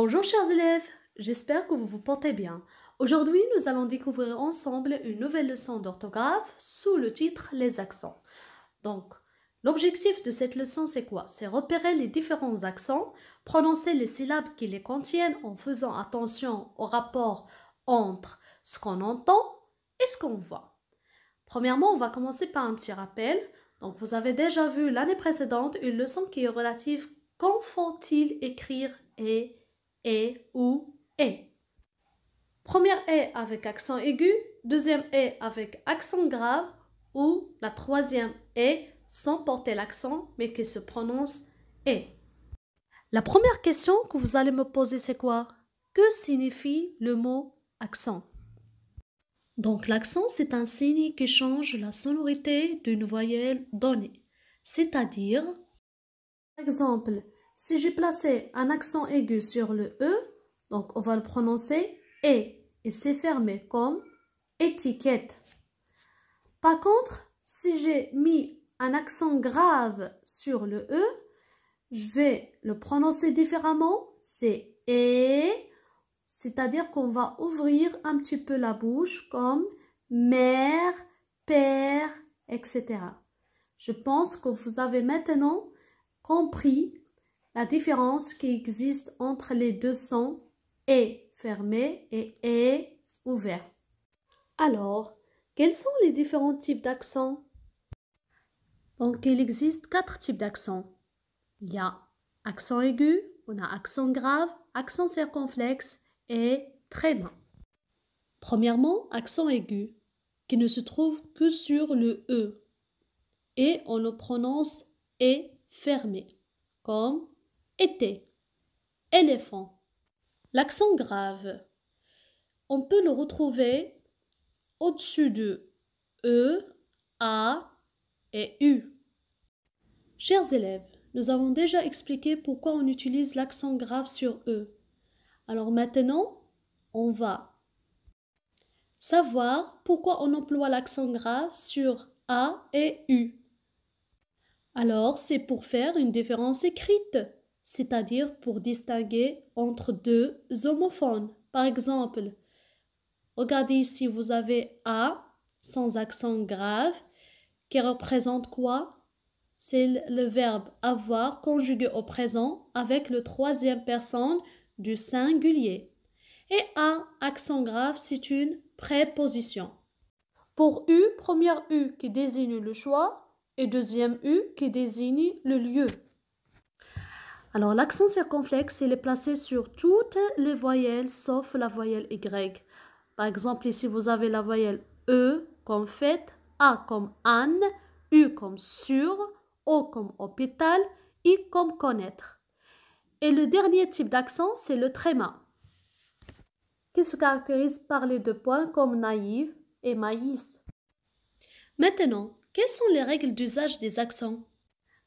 Bonjour chers élèves, j'espère que vous vous portez bien. Aujourd'hui, nous allons découvrir ensemble une nouvelle leçon d'orthographe sous le titre Les accents. Donc, l'objectif de cette leçon, c'est quoi C'est repérer les différents accents, prononcer les syllabes qui les contiennent en faisant attention au rapport entre ce qu'on entend et ce qu'on voit. Premièrement, on va commencer par un petit rappel. Donc, vous avez déjà vu l'année précédente une leçon qui est relative qu'en faut-il écrire et et ou et. Première et avec accent aigu, deuxième et avec accent grave ou la troisième et sans porter l'accent mais qui se prononce et. La première question que vous allez me poser c'est quoi Que signifie le mot accent Donc l'accent c'est un signe qui change la sonorité d'une voyelle donnée, c'est-à-dire par exemple si j'ai placé un accent aigu sur le E, donc on va le prononcer E et c'est fermé comme étiquette. Par contre, si j'ai mis un accent grave sur le E, je vais le prononcer différemment. C'est E, c'est-à-dire qu'on va ouvrir un petit peu la bouche comme mère, père, etc. Je pense que vous avez maintenant compris la différence qui existe entre les deux sons est fermé et est ouvert. Alors, quels sont les différents types d'accents Donc, il existe quatre types d'accents. Il y a accent aigu, on a accent grave, accent circonflexe et très bon. Premièrement, accent aigu, qui ne se trouve que sur le E. Et on le prononce et fermé, comme été, éléphant. L'accent grave, on peut le retrouver au-dessus de E, A et U. Chers élèves, nous avons déjà expliqué pourquoi on utilise l'accent grave sur E. Alors maintenant, on va savoir pourquoi on emploie l'accent grave sur A et U. Alors, c'est pour faire une différence écrite c'est-à-dire pour distinguer entre deux homophones. Par exemple, regardez ici, vous avez A sans accent grave qui représente quoi C'est le verbe avoir conjugué au présent avec le troisième personne du singulier. Et A, accent grave, c'est une préposition. Pour U, première U qui désigne le choix et deuxième U qui désigne le lieu. Alors l'accent circonflexe, il est placé sur toutes les voyelles sauf la voyelle Y. Par exemple, ici vous avez la voyelle E comme fête, A comme Anne, U comme sur, O comme hôpital, I comme connaître. Et le dernier type d'accent, c'est le tréma, qui se caractérise par les deux points comme naïve et maïs. Maintenant, quelles sont les règles d'usage des accents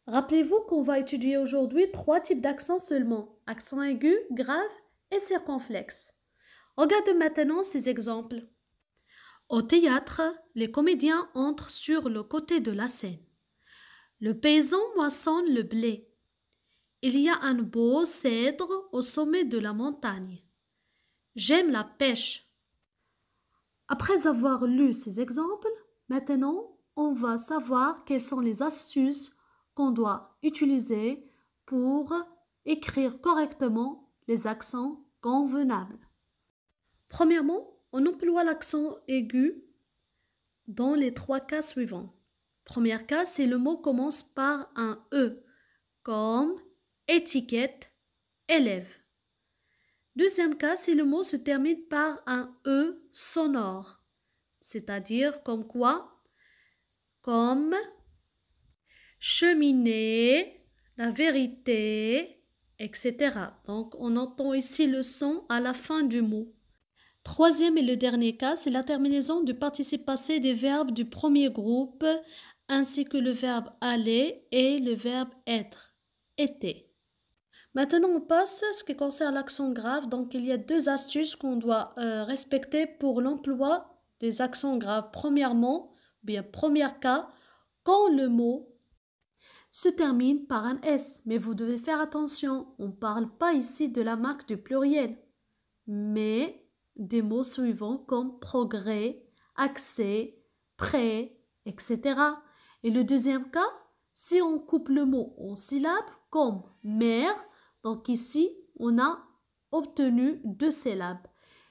Rappelez-vous qu'on va étudier aujourd'hui trois types d'accents seulement, accent aigu, grave et circonflexe. Regardez maintenant ces exemples. Au théâtre, les comédiens entrent sur le côté de la scène. Le paysan moissonne le blé. Il y a un beau cèdre au sommet de la montagne. J'aime la pêche. Après avoir lu ces exemples, maintenant on va savoir quelles sont les astuces qu'on doit utiliser pour écrire correctement les accents convenables. Premièrement, on emploie l'accent aigu dans les trois cas suivants. Premier cas, c'est le mot commence par un E, comme étiquette, élève. Deuxième cas, c'est le mot se termine par un E sonore, c'est-à-dire comme quoi, comme cheminée, la vérité, etc. Donc on entend ici le son à la fin du mot. Troisième et le dernier cas, c'est la terminaison du participe passé des verbes du premier groupe ainsi que le verbe aller et le verbe être, était. Maintenant, on passe à ce qui concerne l'accent grave. Donc, il y a deux astuces qu'on doit euh, respecter pour l'emploi des accents graves. Premièrement, bien premier cas, quand le mot se termine par un S, mais vous devez faire attention, on ne parle pas ici de la marque du pluriel, mais des mots suivants comme progrès, accès, prêt, etc. Et le deuxième cas, si on coupe le mot en syllabes comme mère, donc ici on a obtenu deux syllabes.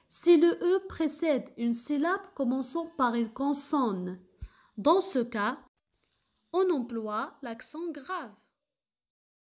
Si le E précède une syllabe commençant par une consonne, dans ce cas, on emploie l'accent grave.